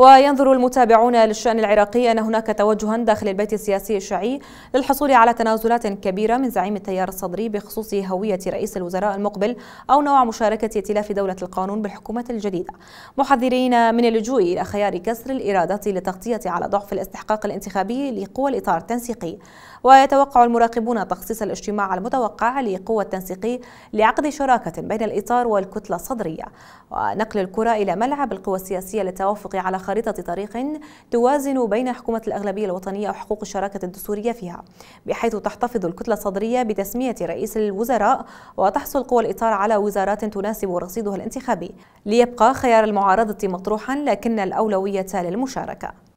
وينظر المتابعون للشأن العراقي أن هناك توجها داخل البيت السياسي الشيعي للحصول على تنازلات كبيرة من زعيم التيار الصدري بخصوص هوية رئيس الوزراء المقبل أو نوع مشاركة ائتلاف دولة القانون بالحكومة الجديدة محذرين من اللجوء إلى خيار كسر الإرادة للتغطية على ضعف الاستحقاق الانتخابي لقوى الإطار التنسيقي ويتوقع المراقبون تخصيص الاجتماع المتوقع لقوى التنسيقي لعقد شراكة بين الإطار والكتلة الصدرية ونقل الكرة إلى ملعب القوى السياسية للتوافق على خريطة طريق توازن بين حكومة الأغلبية الوطنية وحقوق الشراكة الدستورية فيها بحيث تحتفظ الكتلة الصدرية بتسمية رئيس الوزراء وتحصل قوى الإطار على وزارات تناسب رصيدها الانتخابي ليبقى خيار المعارضة مطروحا لكن الأولوية للمشاركة